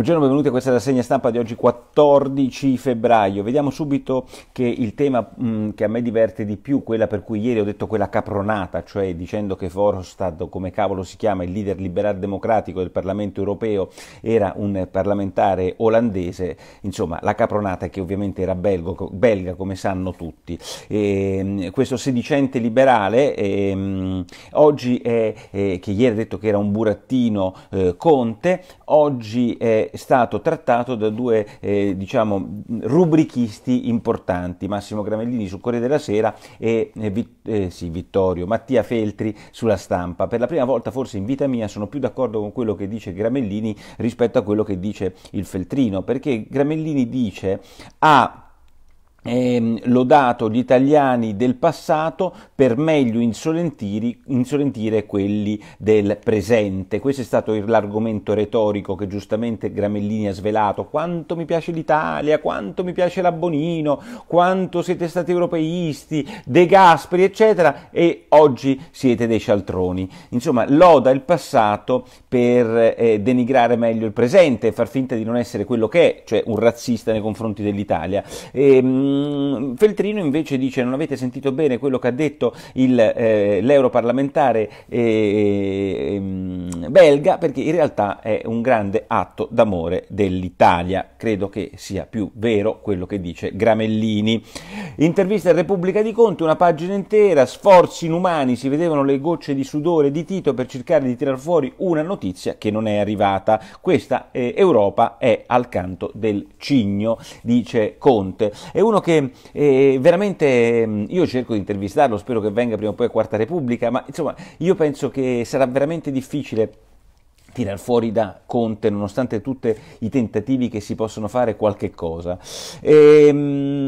Buongiorno, benvenuti a questa rassegna stampa di oggi 14 febbraio. Vediamo subito che il tema mh, mm, che a me diverte di più, quella per cui ieri ho detto quella capronata, cioè dicendo che Forstad, come cavolo si chiama, il leader liberal democratico del Parlamento europeo, era un parlamentare olandese, insomma la capronata che ovviamente era belgo, belga come sanno tutti. E, ehm, questo sedicente liberale e, ehm, oggi è, eh, che ieri ha detto che era un burattino eh, Conte, oggi è stato trattato da due eh, diciamo, rubrichisti importanti, Massimo Gramellini su Corriere della Sera e eh, eh, sì, Vittorio Mattia Feltri sulla stampa. Per la prima volta forse in vita mia sono più d'accordo con quello che dice Gramellini rispetto a quello che dice il Feltrino, perché Gramellini dice ha ah, eh, lodato gli italiani del passato per meglio insolentire quelli del presente. Questo è stato l'argomento retorico che giustamente Gramellini ha svelato. Quanto mi piace l'Italia, quanto mi piace la Bonino, quanto siete stati europeisti, De Gasperi, eccetera, e oggi siete dei cialtroni. Insomma, loda il passato per eh, denigrare meglio il presente e far finta di non essere quello che è, cioè un razzista nei confronti dell'Italia. E, ehm, Mm, Feltrino invece dice non avete sentito bene quello che ha detto il, eh, l'europarlamentare eh, ehm, belga perché in realtà è un grande atto d'amore dell'Italia. Credo che sia più vero quello che dice Gramellini. Intervista a Repubblica di Conte, una pagina intera, sforzi inumani, si vedevano le gocce di sudore di Tito per cercare di tirar fuori una notizia che non è arrivata. Questa eh, Europa è al canto del cigno, dice Conte. E uno uno che eh, veramente mm, io cerco di intervistarlo, spero che venga prima o poi a Quarta Repubblica, ma insomma io penso che sarà veramente difficile tirar fuori da Conte, nonostante tutti i tentativi che si possono fare, qualche cosa. Ehm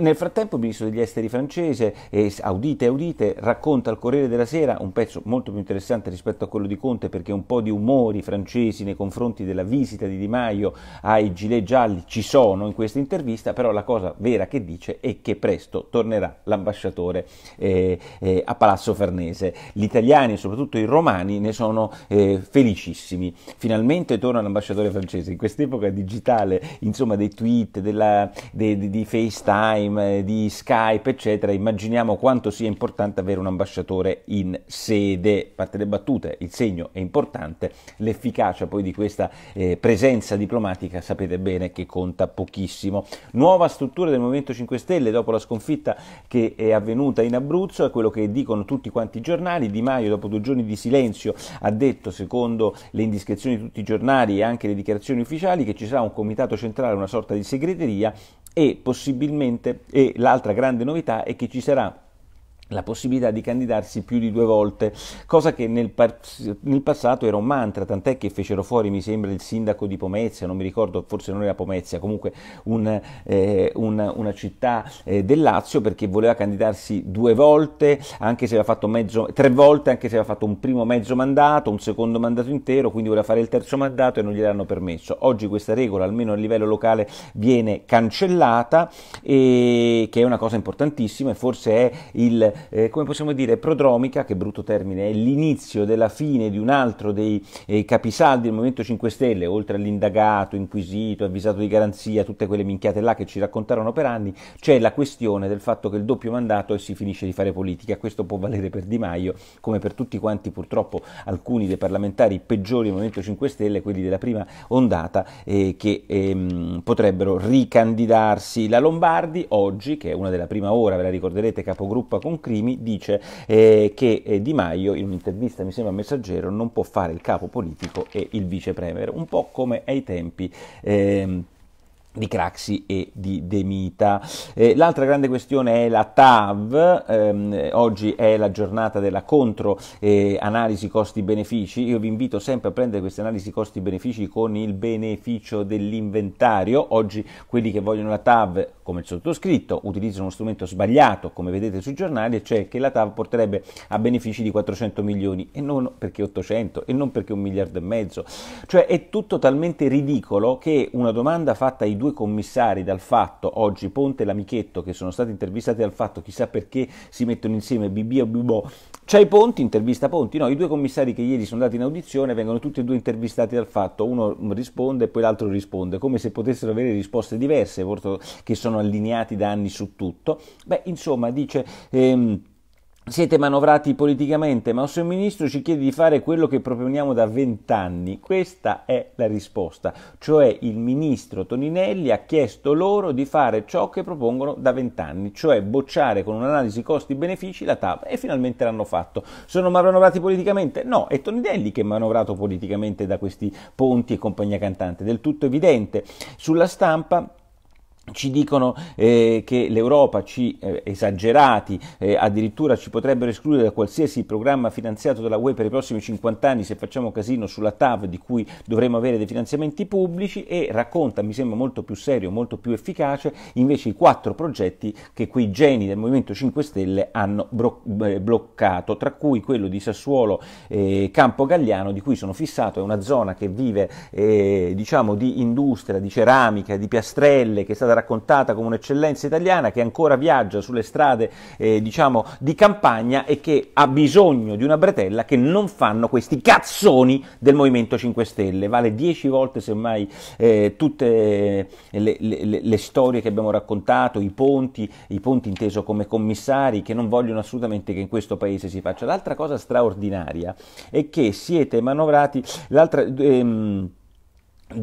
nel frattempo il ministro degli esteri francese, eh, audite audite, racconta al Corriere della Sera un pezzo molto più interessante rispetto a quello di Conte perché un po' di umori francesi nei confronti della visita di Di Maio ai gilet gialli ci sono in questa intervista, però la cosa vera che dice è che presto tornerà l'ambasciatore eh, eh, a Palazzo Farnese. Gli italiani e soprattutto i romani ne sono eh, felicissimi. Finalmente torna l'ambasciatore francese. In quest'epoca digitale, insomma, dei tweet, della, dei, di FaceTime, eh, di Skype, eccetera, immaginiamo quanto sia importante avere un ambasciatore in sede. A parte le battute, il segno è importante, l'efficacia poi di questa eh, presenza diplomatica sapete bene che conta pochissimo. Nuova struttura del Movimento 5 Stelle dopo la sconfitta che è avvenuta in Abruzzo, è quello che dicono tutti quanti i giornali. Di Maio, dopo due giorni di silenzio, ha detto, secondo le indiscrezioni di tutti i giornali e anche le dichiarazioni ufficiali, che ci sarà un comitato centrale, una sorta di segreteria e possibilmente e l'altra grande novità è che ci sarà la possibilità di candidarsi più di due volte, cosa che nel, par- nel, passato era un mantra, tant'è che fecero fuori, mi sembra, il sindaco di Pomezia, non mi ricordo, forse non era Pomezia, comunque un, eh, un, una città eh, del Lazio, perché voleva candidarsi due volte, anche se aveva fatto mezzo, tre volte, anche se aveva fatto un primo mezzo mandato, un secondo mandato intero, quindi voleva fare il terzo mandato e non gliel'hanno permesso. Oggi questa regola, almeno a livello locale, viene cancellata, e, che è una cosa importantissima e forse è il eh, come possiamo dire, prodromica, che brutto termine, è l'inizio della fine di un altro dei eh, capisaldi del Movimento 5 Stelle, oltre all'indagato, inquisito, avvisato di garanzia, tutte quelle minchiate là che ci raccontarono per anni, c'è la questione del fatto che il doppio mandato e si finisce di fare politica. Questo può valere per Di Maio, come per tutti quanti purtroppo alcuni dei parlamentari peggiori del Movimento 5 Stelle, quelli della prima ondata, eh, che ehm, potrebbero ricandidarsi. La Lombardi oggi, che è una della prima ora, ve la ricorderete, capogruppa con Cristo, Crimi dice eh, che eh, Di Maio, in un'intervista mi sembra Messaggero, non può fare il capo politico e il vice premier, un po' come ai tempi. Eh, di Craxi e di Demita. Eh, l'altra grande questione è la TAV, eh, oggi è la giornata della contro eh, costi-benefici, io vi invito sempre a prendere queste analisi costi-benefici con il beneficio dell'inventario, oggi quelli che vogliono la TAV, come il sottoscritto, utilizzano uno strumento sbagliato, come vedete sui giornali, cioè che la TAV porterebbe a benefici di 400 milioni e non perché 800 e non perché un miliardo e mezzo, cioè è tutto talmente ridicolo che una domanda fatta ai due commissari dal fatto, oggi Ponte e Lamichetto, che sono stati intervistati dal fatto, chissà perché si mettono insieme BB o Bibò. C'è Ponti, intervista Ponti, no, i due commissari che ieri sono andati in audizione vengono tutti e due intervistati dal fatto, uno risponde e poi l'altro risponde, come se potessero avere risposte diverse, che sono allineati da anni su tutto. Beh, insomma, dice... Ehm, siete manovrati politicamente, ma se un ministro ci chiede di fare quello che proponiamo da vent'anni, questa è la risposta, cioè il ministro Toninelli ha chiesto loro di fare ciò che propongono da vent'anni, cioè bocciare con un'analisi costi-benefici la TAV e finalmente l'hanno fatto. Sono manovrati politicamente? No, è Toninelli che è manovrato politicamente da questi ponti e compagnia cantante, del tutto evidente. Sulla stampa ci dicono eh, che l'Europa, ci, eh, esagerati, eh, addirittura ci potrebbero escludere da qualsiasi programma finanziato dalla UE per i prossimi 50 anni se facciamo casino sulla TAV di cui dovremo avere dei finanziamenti pubblici e racconta, mi sembra molto più serio, molto più efficace, invece i quattro progetti che quei geni del Movimento 5 Stelle hanno bro- eh, bloccato, tra cui quello di Sassuolo eh, Campo Gagliano, di cui sono fissato, è una zona che vive eh, diciamo, di industria, di ceramica, di piastrelle, che è stata raccontata come un'eccellenza italiana che ancora viaggia sulle strade eh, diciamo, di campagna e che ha bisogno di una bretella che non fanno questi cazzoni del Movimento 5 Stelle. Vale 10 volte semmai eh, tutte eh, le, le, le, storie che abbiamo raccontato, i ponti, i ponti inteso come commissari che non vogliono assolutamente che in questo paese si faccia. L'altra cosa straordinaria è che siete manovrati, l'altra... Ehm,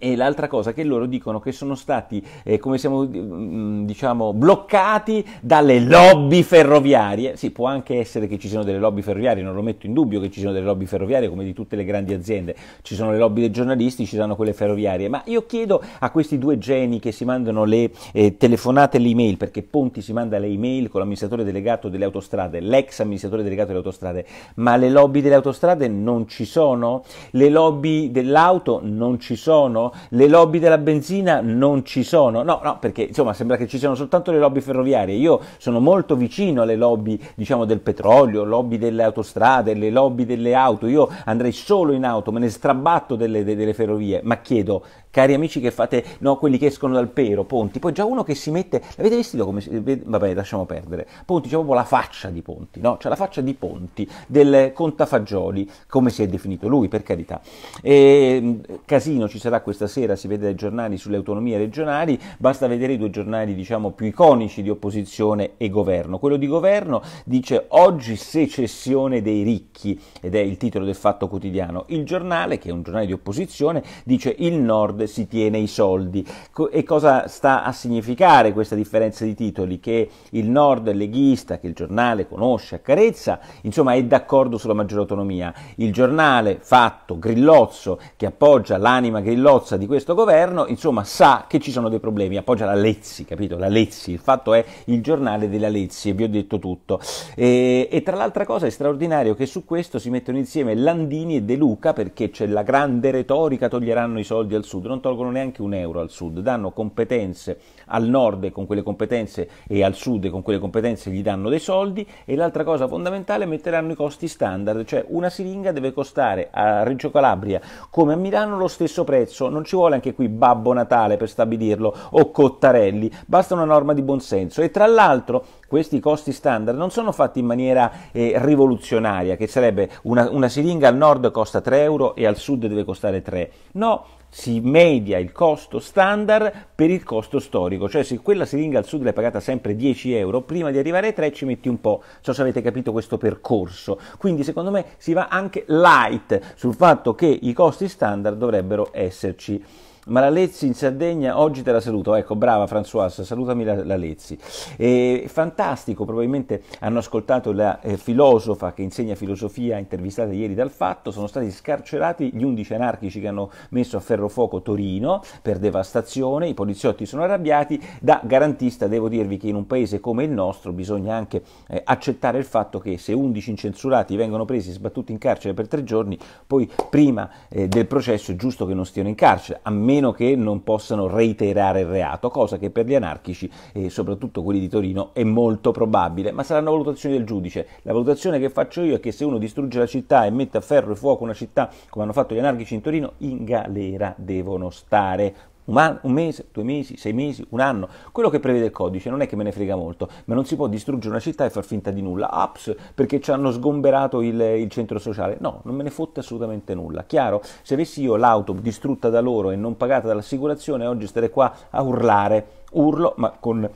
e l'altra cosa che loro dicono che sono stati, eh, come siamo, mm, diciamo, bloccati dalle lobby ferroviarie. Sì, può anche essere che ci siano delle lobby ferroviarie, non lo metto in dubbio che ci siano delle lobby ferroviarie come di tutte le grandi aziende. Ci sono le lobby dei giornalisti, ci sono quelle ferroviarie. Ma io chiedo a questi due geni che si mandano le eh, telefonate e le email, perché Ponti si manda le email con l'amministratore delegato delle autostrade, l'ex amministratore delegato delle autostrade, ma le lobby delle autostrade non ci sono? Le lobby dell'auto non ci sono? sono, le lobby della benzina non ci sono, no, no, perché insomma sembra che ci siano soltanto le lobby ferroviarie, io sono molto vicino alle lobby diciamo del petrolio, lobby delle autostrade, le lobby delle auto, io andrei solo in auto, me ne strabatto delle, delle ferrovie, ma chiedo cari amici che fate, no, quelli che escono dal pero, Ponti, poi già uno che si mette, l'avete vestito come, vabbè lasciamo perdere, Ponti c'è proprio la faccia di Ponti, no? c'è la faccia di Ponti, del Contafagioli, come si è definito lui, per carità. E, ehm, casino ci sarà questa sera, si vede dai giornali sulle autonomie regionali, basta vedere i due giornali diciamo più iconici di opposizione e governo. Quello di governo dice oggi secessione dei ricchi, ed è il titolo del Fatto Quotidiano. Il giornale, che è un giornale di opposizione, dice il nord Ford si tiene i soldi. Co e cosa sta a significare questa differenza di titoli? Che il Nord leghista, che il giornale conosce, accarezza, insomma è d'accordo sulla maggiore autonomia. Il giornale fatto, grillozzo, che appoggia l'anima grillozza di questo governo, insomma sa che ci sono dei problemi, appoggia la Lezzi, capito? La Lezzi, il fatto è il giornale della Lezzi e vi ho detto tutto. E, e tra l'altra cosa è straordinario che su questo si mettono insieme Landini e De Luca perché c'è la grande retorica toglieranno i soldi al sud non tolgono neanche un euro al sud, danno competenze al nord con quelle competenze e al sud con quelle competenze gli danno dei soldi e l'altra cosa fondamentale metteranno i costi standard, cioè una siringa deve costare a Reggio Calabria come a Milano lo stesso prezzo, non ci vuole anche qui Babbo Natale per stabilirlo o Cottarelli, basta una norma di buonsenso e tra l'altro questi costi standard non sono fatti in maniera eh, rivoluzionaria, che sarebbe una, una siringa al nord costa 3 euro e al sud deve costare 3. No, si media il costo standard per il costo storico, cioè se quella siringa al sud l'hai pagata sempre 10 euro, prima di arrivare ai 3 ci metti un po', non so se avete capito questo percorso, quindi secondo me si va anche light sul fatto che i costi standard dovrebbero esserci. Ma la Lezzi in Sardegna, oggi te la saluto, ecco brava Françoise, salutami la, la Lezzi. Eh, fantastico, probabilmente hanno ascoltato la eh, filosofa che insegna filosofia intervistata ieri dal fatto, sono stati scarcerati gli 11 anarchici che hanno messo a ferro fuoco Torino per devastazione, i poliziotti sono arrabbiati, da garantista devo dirvi che in un paese come il nostro bisogna anche eh, accettare il fatto che se 11 incensurati vengono presi e sbattuti in carcere per tre giorni, poi prima eh, del processo è giusto che non stiano in carcere, a meno meno che non possano reiterare il reato, cosa che per gli anarchici, e soprattutto quelli di Torino, è molto probabile, ma saranno valutazioni del giudice. La valutazione che faccio io è che se uno distrugge la città e mette a ferro e fuoco una città, come hanno fatto gli anarchici in Torino, in galera devono stare un, anno, un, mese, due mesi, sei mesi, un anno, quello che prevede il codice non è che me ne frega molto, ma non si può distruggere una città e far finta di nulla, apps perché ci hanno sgomberato il, il centro sociale, no, non me ne fotte assolutamente nulla, chiaro? Se avessi io l'auto distrutta da loro e non pagata dall'assicurazione, oggi starei qua a urlare, urlo, ma con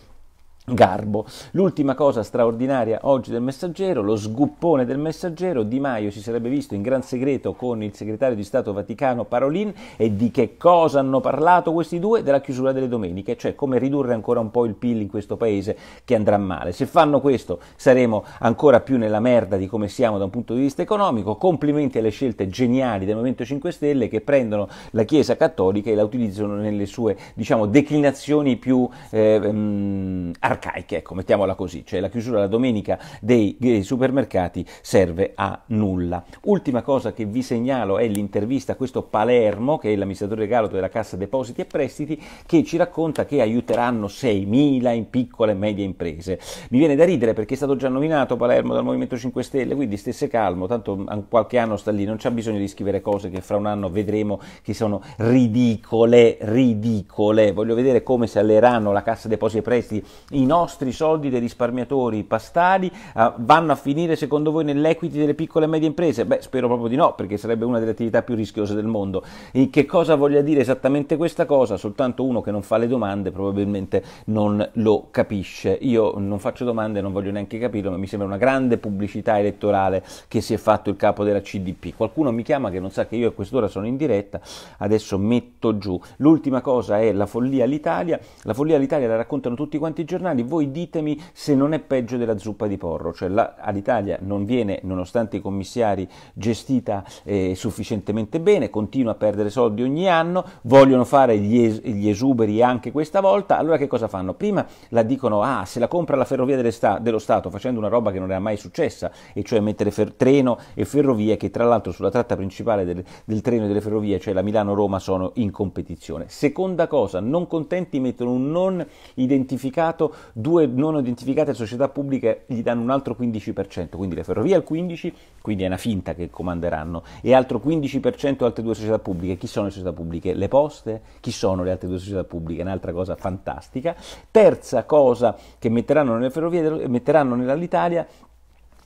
Garbo. L'ultima cosa straordinaria oggi del messaggero, lo sguppone del messaggero, Di Maio si sarebbe visto in gran segreto con il segretario di Stato Vaticano Parolin e di che cosa hanno parlato questi due? Della chiusura delle domeniche, cioè come ridurre ancora un po' il PIL in questo paese che andrà male. Se fanno questo saremo ancora più nella merda di come siamo da un punto di vista economico. Complimenti alle scelte geniali del Movimento 5 Stelle che prendono la Chiesa Cattolica e la utilizzano nelle sue diciamo, declinazioni più eh, mh, arcaiche, ecco, mettiamola così, cioè la chiusura la domenica dei, dei eh, supermercati serve a nulla. Ultima cosa che vi segnalo è l'intervista a questo Palermo, che è l'amministratore Galato della Cassa Depositi e Prestiti, che ci racconta che aiuteranno 6.000 in piccole e medie imprese. Mi viene da ridere perché è stato già nominato Palermo dal Movimento 5 Stelle, quindi stesse calmo, tanto mm, qualche anno sta lì, non c'è bisogno di scrivere cose che fra un anno vedremo che sono ridicole, ridicole. Voglio vedere come si salleranno la Cassa Depositi e Prestiti i nostri soldi dei risparmiatori pastali uh, vanno a finire secondo voi nell'equity delle piccole e medie imprese? Beh, spero proprio di no, perché sarebbe una delle attività più rischiose del mondo. E che cosa voglia dire esattamente questa cosa? Soltanto uno che non fa le domande probabilmente non lo capisce. Io non faccio domande, non voglio neanche capirlo, ma mi sembra una grande pubblicità elettorale che si è fatto il capo della CDP. Qualcuno mi chiama che non sa che io a quest'ora sono in diretta, adesso metto giù. L'ultima cosa è la follia all'Italia. La follia all'Italia la raccontano tutti quanti i giornali internazionali, voi ditemi se non è peggio della zuppa di porro, cioè la, all'Italia non viene, nonostante i commissari, gestita eh, sufficientemente bene, continua a perdere soldi ogni anno, vogliono fare gli, es- gli, esuberi anche questa volta, allora che cosa fanno? Prima la dicono, ah, se la compra la ferrovia sta- dello Stato facendo una roba che non era mai successa, e cioè mettere fer- treno e ferrovie che tra l'altro sulla tratta principale del, del treno e delle ferrovie, cioè la Milano-Roma, sono in competizione. Seconda cosa, non contenti mettono un non identificato due non identificate società pubbliche gli danno un altro 15%, quindi le ferrovie al 15%, quindi è una finta che comanderanno, e altro 15% altre due società pubbliche. Chi sono le società pubbliche? Le poste? Chi sono le altre due società pubbliche? Un'altra cosa fantastica. Terza cosa che metteranno nelle ferrovie, metteranno nell'Italia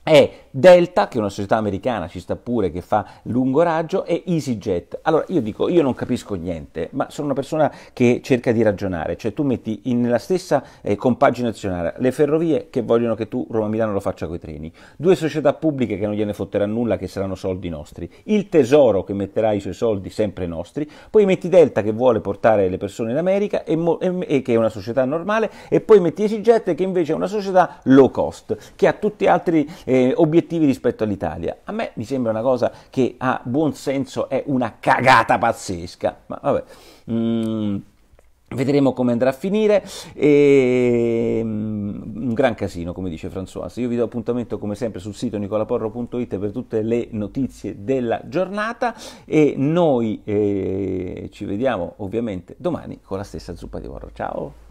è Delta, che è una società americana, ci sta pure, che fa lungo raggio, e EasyJet. Allora io dico, io non capisco niente, ma sono una persona che cerca di ragionare, cioè tu metti in, nella stessa eh, azionaria le ferrovie che vogliono che tu Roma-Milano lo faccia coi treni, due società pubbliche che non gliene fotterà nulla, che saranno soldi nostri, il tesoro che metterà i suoi soldi sempre nostri, poi metti Delta che vuole portare le persone in America e, e, e che è una società normale, e poi metti EasyJet che invece è una società low cost, che ha tutti altri... Eh, eh, obiettivi rispetto all'Italia. A me mi sembra una cosa che a buon senso è una cagata pazzesca, ma vabbè. Mm. Vedremo come andrà a finire. E... Ehm, un gran casino, come dice François. Io vi do appuntamento come sempre sul sito nicolaporro.it per tutte le notizie della giornata. E noi eh, ci vediamo ovviamente domani con la stessa zuppa di porro. Ciao!